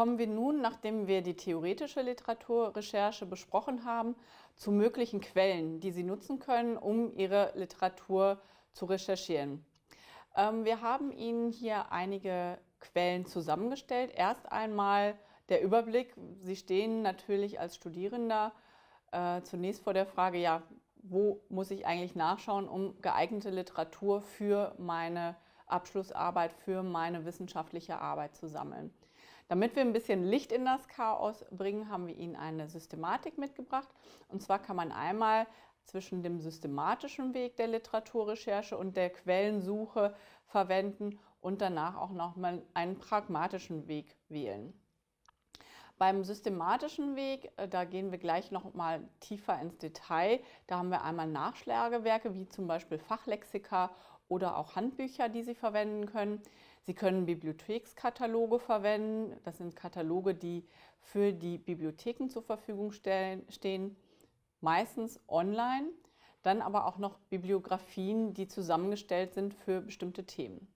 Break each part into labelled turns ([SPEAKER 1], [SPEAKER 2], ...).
[SPEAKER 1] kommen wir nun, nachdem wir die theoretische Literaturrecherche besprochen haben, zu möglichen Quellen, die Sie nutzen können, um Ihre Literatur zu recherchieren. Ähm, wir haben Ihnen hier einige Quellen zusammengestellt. Erst einmal der Überblick. Sie stehen natürlich als Studierender äh, zunächst vor der Frage, ja, wo muss ich eigentlich nachschauen, um geeignete Literatur für meine Abschlussarbeit, für meine wissenschaftliche Arbeit zu sammeln. Damit wir ein bisschen Licht in das Chaos bringen, haben wir Ihnen eine Systematik mitgebracht. Und zwar kann man einmal zwischen dem systematischen Weg der Literaturrecherche und der Quellensuche verwenden und danach auch nochmal einen pragmatischen Weg wählen. Beim systematischen Weg, äh, da gehen wir gleich nochmal tiefer ins Detail. Da haben wir einmal Nachschlagewerke wie zum Beispiel Fachlexika oder auch Handbücher, die Sie verwenden können. Sie können Bibliothekskataloge verwenden. Das sind Kataloge, die für die Bibliotheken zur Verfügung stehen, meistens online. Dann aber auch noch Bibliografien, die zusammengestellt sind für bestimmte Themen.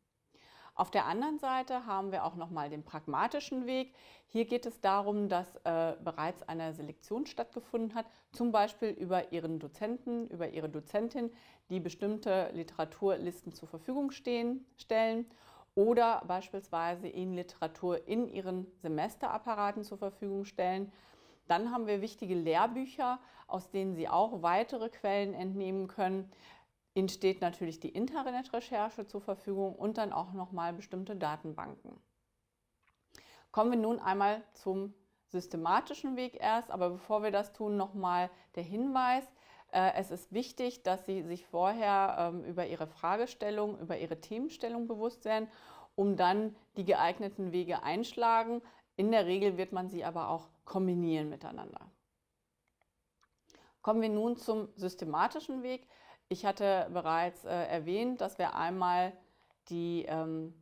[SPEAKER 1] Auf der anderen Seite haben wir auch nochmal den pragmatischen Weg. Hier geht es darum, dass äh, bereits eine Selektion stattgefunden hat, zum Beispiel über Ihren Dozenten, über Ihre Dozentin, die bestimmte Literaturlisten zur Verfügung stehen, stellen oder beispielsweise Ihnen Literatur in Ihren Semesterapparaten zur Verfügung stellen. Dann haben wir wichtige Lehrbücher, aus denen Sie auch weitere Quellen entnehmen können. Ihnen steht natürlich die Internetrecherche zur Verfügung und dann auch nochmal bestimmte Datenbanken. Kommen wir nun einmal zum systematischen Weg erst, aber bevor wir das tun, nochmal der Hinweis. Äh, es ist wichtig, dass Sie sich vorher ähm, über Ihre Fragestellung, über Ihre Themenstellung bewusst werden, um dann die geeigneten Wege einschlagen. In der Regel wird man sie aber auch kombinieren miteinander. Kommen wir nun zum systematischen Weg. Ich hatte bereits äh, erwähnt, dass wir einmal die ähm,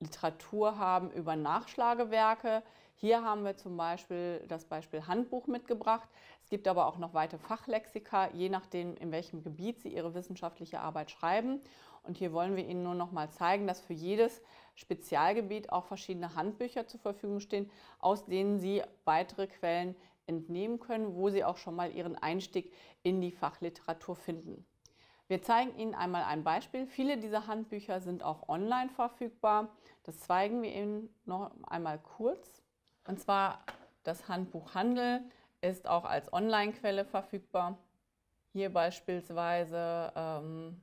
[SPEAKER 1] Literatur haben über Nachschlagewerke. Hier haben wir zum Beispiel das Beispiel Handbuch mitgebracht. Es gibt aber auch noch weite Fachlexika, je nachdem, in welchem Gebiet Sie Ihre wissenschaftliche Arbeit schreiben. Und hier wollen wir Ihnen nur noch mal zeigen, dass für jedes Spezialgebiet auch verschiedene Handbücher zur Verfügung stehen, aus denen Sie weitere Quellen entnehmen können, wo Sie auch schon mal Ihren Einstieg in die Fachliteratur finden. Wir zeigen Ihnen einmal ein Beispiel. Viele dieser Handbücher sind auch online verfügbar. Das zeigen wir Ihnen noch einmal kurz. Und zwar das Handbuch Handel ist auch als Online-Quelle verfügbar. Hier beispielsweise ähm,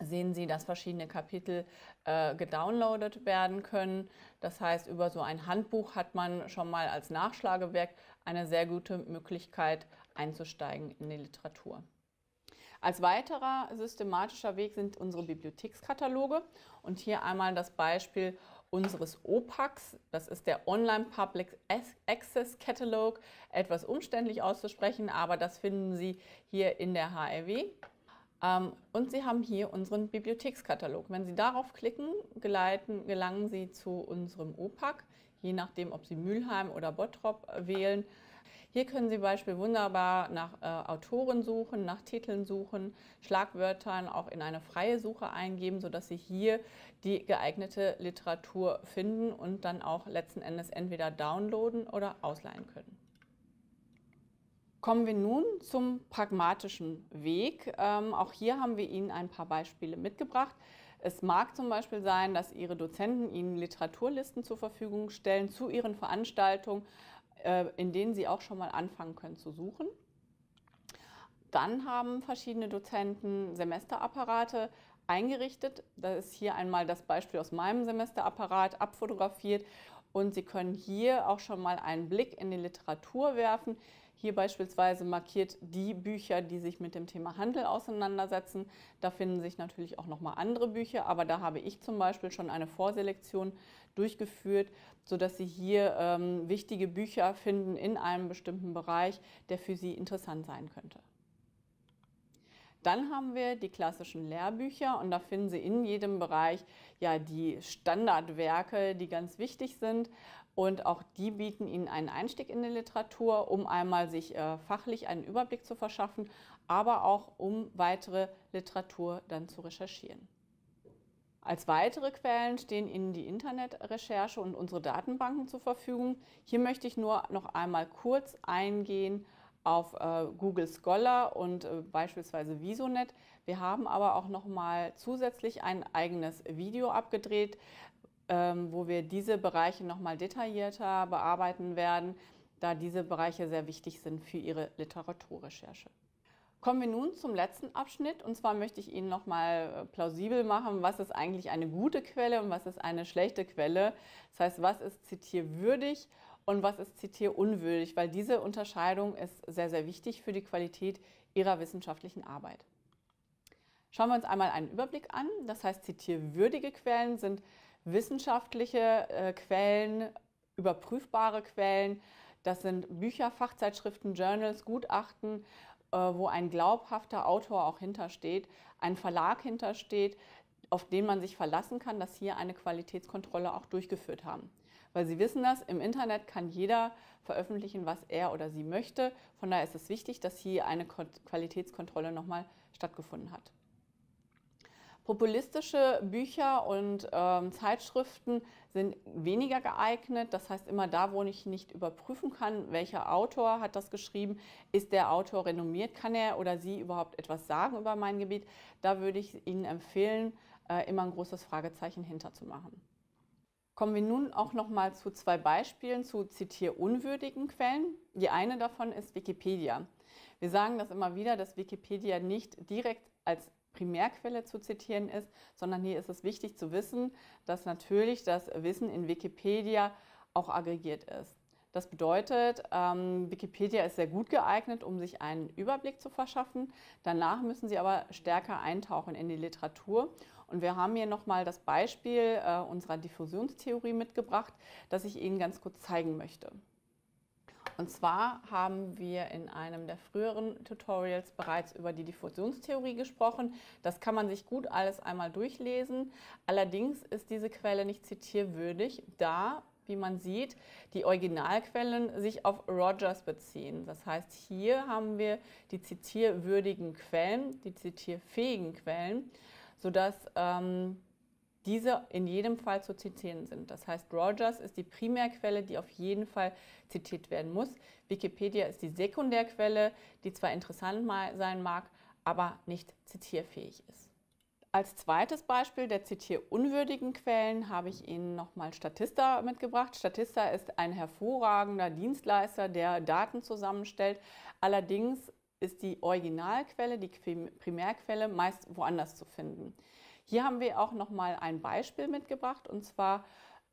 [SPEAKER 1] sehen Sie, dass verschiedene Kapitel äh, gedownloadet werden können. Das heißt, über so ein Handbuch hat man schon mal als Nachschlagewerk eine sehr gute Möglichkeit einzusteigen in die Literatur. Als weiterer systematischer Weg sind unsere Bibliothekskataloge und hier einmal das Beispiel unseres OPACs, das ist der Online Public Access Catalog, etwas umständlich auszusprechen, aber das finden Sie hier in der HRW. Ähm, und Sie haben hier unseren Bibliothekskatalog. Wenn Sie darauf klicken, geleiten, gelangen Sie zu unserem OPAC, je nachdem, ob Sie Mülheim oder Bottrop äh, wählen. Hier können Sie zum Beispiel wunderbar nach äh, Autoren suchen, nach Titeln suchen, Schlagwörtern auch in eine freie Suche eingeben, sodass Sie hier die geeignete Literatur finden und dann auch letzten Endes entweder downloaden oder ausleihen können. Kommen wir nun zum pragmatischen Weg. Ähm, auch hier haben wir Ihnen ein paar Beispiele mitgebracht. Es mag zum Beispiel sein, dass Ihre Dozenten Ihnen Literaturlisten zur Verfügung stellen zu Ihren Veranstaltungen, äh, in denen Sie auch schon mal anfangen können zu suchen. Dann haben verschiedene Dozenten Semesterapparate eingerichtet. Da ist hier einmal das Beispiel aus meinem Semesterapparat abfotografiert und Sie können hier auch schon mal einen Blick in die Literatur werfen, hier beispielsweise markiert die Bücher, die sich mit dem Thema Handel auseinandersetzen. Da finden sich natürlich auch nochmal andere Bücher, aber da habe ich zum Beispiel schon eine Vorselektion durchgeführt, sodass Sie hier ähm, wichtige Bücher finden in einem bestimmten Bereich, der für Sie interessant sein könnte. Dann haben wir die klassischen Lehrbücher und da finden Sie in jedem Bereich ja die Standardwerke, die ganz wichtig sind. Und auch die bieten Ihnen einen Einstieg in die Literatur, um einmal sich äh, fachlich einen Überblick zu verschaffen, aber auch um weitere Literatur dann zu recherchieren. Als weitere Quellen stehen Ihnen die Internetrecherche und unsere Datenbanken zur Verfügung. Hier möchte ich nur noch einmal kurz eingehen auf äh, Google Scholar und äh, beispielsweise Visonet. Wir haben aber auch noch mal zusätzlich ein eigenes Video abgedreht, ähm, wo wir diese Bereiche nochmal detaillierter bearbeiten werden, da diese Bereiche sehr wichtig sind für Ihre Literaturrecherche. Kommen wir nun zum letzten Abschnitt und zwar möchte ich Ihnen nochmal äh, plausibel machen, was ist eigentlich eine gute Quelle und was ist eine schlechte Quelle. Das heißt, was ist zitierwürdig und was ist zitierunwürdig, weil diese Unterscheidung ist sehr, sehr wichtig für die Qualität Ihrer wissenschaftlichen Arbeit. Schauen wir uns einmal einen Überblick an. Das heißt, zitierwürdige Quellen sind wissenschaftliche äh, Quellen, überprüfbare Quellen. Das sind Bücher, Fachzeitschriften, Journals, Gutachten, äh, wo ein glaubhafter Autor auch hintersteht, ein Verlag hintersteht, auf den man sich verlassen kann, dass hier eine Qualitätskontrolle auch durchgeführt haben. Weil Sie wissen das, im Internet kann jeder veröffentlichen, was er oder sie möchte. Von daher ist es wichtig, dass hier eine Qualitätskontrolle nochmal stattgefunden hat. Populistische Bücher und ähm, Zeitschriften sind weniger geeignet. Das heißt, immer da, wo ich nicht überprüfen kann, welcher Autor hat das geschrieben, ist der Autor renommiert, kann er oder sie überhaupt etwas sagen über mein Gebiet, da würde ich Ihnen empfehlen, äh, immer ein großes Fragezeichen hinterzumachen. Kommen wir nun auch noch mal zu zwei Beispielen zu zitierunwürdigen Quellen. Die eine davon ist Wikipedia. Wir sagen das immer wieder, dass Wikipedia nicht direkt als Primärquelle zu zitieren ist, sondern hier ist es wichtig zu wissen, dass natürlich das Wissen in Wikipedia auch aggregiert ist. Das bedeutet, ähm, Wikipedia ist sehr gut geeignet, um sich einen Überblick zu verschaffen. Danach müssen Sie aber stärker eintauchen in die Literatur. Und wir haben hier nochmal das Beispiel äh, unserer Diffusionstheorie mitgebracht, das ich Ihnen ganz kurz zeigen möchte. Und zwar haben wir in einem der früheren Tutorials bereits über die Diffusionstheorie gesprochen. Das kann man sich gut alles einmal durchlesen. Allerdings ist diese Quelle nicht zitierwürdig, da wie man sieht, die Originalquellen sich auf Rogers beziehen. Das heißt, hier haben wir die zitierwürdigen Quellen, die zitierfähigen Quellen, sodass ähm, diese in jedem Fall zu zitieren sind. Das heißt, Rogers ist die Primärquelle, die auf jeden Fall zitiert werden muss. Wikipedia ist die Sekundärquelle, die zwar interessant sein mag, aber nicht zitierfähig ist. Als zweites Beispiel der zitierunwürdigen Quellen habe ich Ihnen nochmal Statista mitgebracht. Statista ist ein hervorragender Dienstleister, der Daten zusammenstellt. Allerdings ist die Originalquelle, die Primärquelle meist woanders zu finden. Hier haben wir auch noch mal ein Beispiel mitgebracht und zwar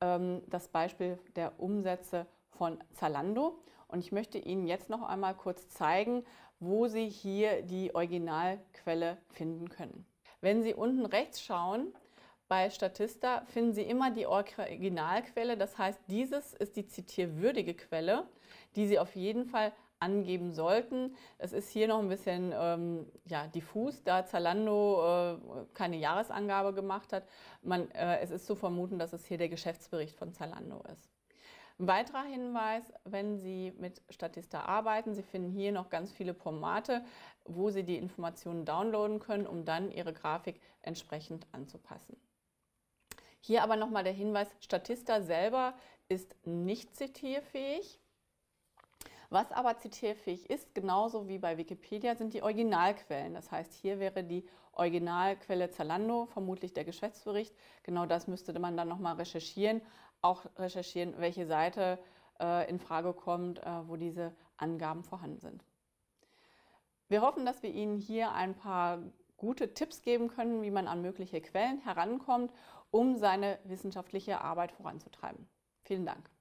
[SPEAKER 1] ähm, das Beispiel der Umsätze von Zalando. Und ich möchte Ihnen jetzt noch einmal kurz zeigen, wo Sie hier die Originalquelle finden können. Wenn Sie unten rechts schauen, bei Statista finden Sie immer die Originalquelle. Das heißt, dieses ist die zitierwürdige Quelle, die Sie auf jeden Fall angeben sollten. Es ist hier noch ein bisschen ähm, ja, diffus, da Zalando äh, keine Jahresangabe gemacht hat. Man, äh, es ist zu vermuten, dass es hier der Geschäftsbericht von Zalando ist. Ein weiterer Hinweis, wenn Sie mit Statista arbeiten, Sie finden hier noch ganz viele Formate, wo Sie die Informationen downloaden können, um dann Ihre Grafik entsprechend anzupassen. Hier aber nochmal der Hinweis, Statista selber ist nicht zitierfähig. Was aber zitierfähig ist, genauso wie bei Wikipedia, sind die Originalquellen. Das heißt, hier wäre die Originalquelle Zalando, vermutlich der Geschäftsbericht. Genau das müsste man dann nochmal recherchieren. Auch recherchieren, welche Seite äh, in Frage kommt, äh, wo diese Angaben vorhanden sind. Wir hoffen, dass wir Ihnen hier ein paar gute Tipps geben können, wie man an mögliche Quellen herankommt, um seine wissenschaftliche Arbeit voranzutreiben. Vielen Dank.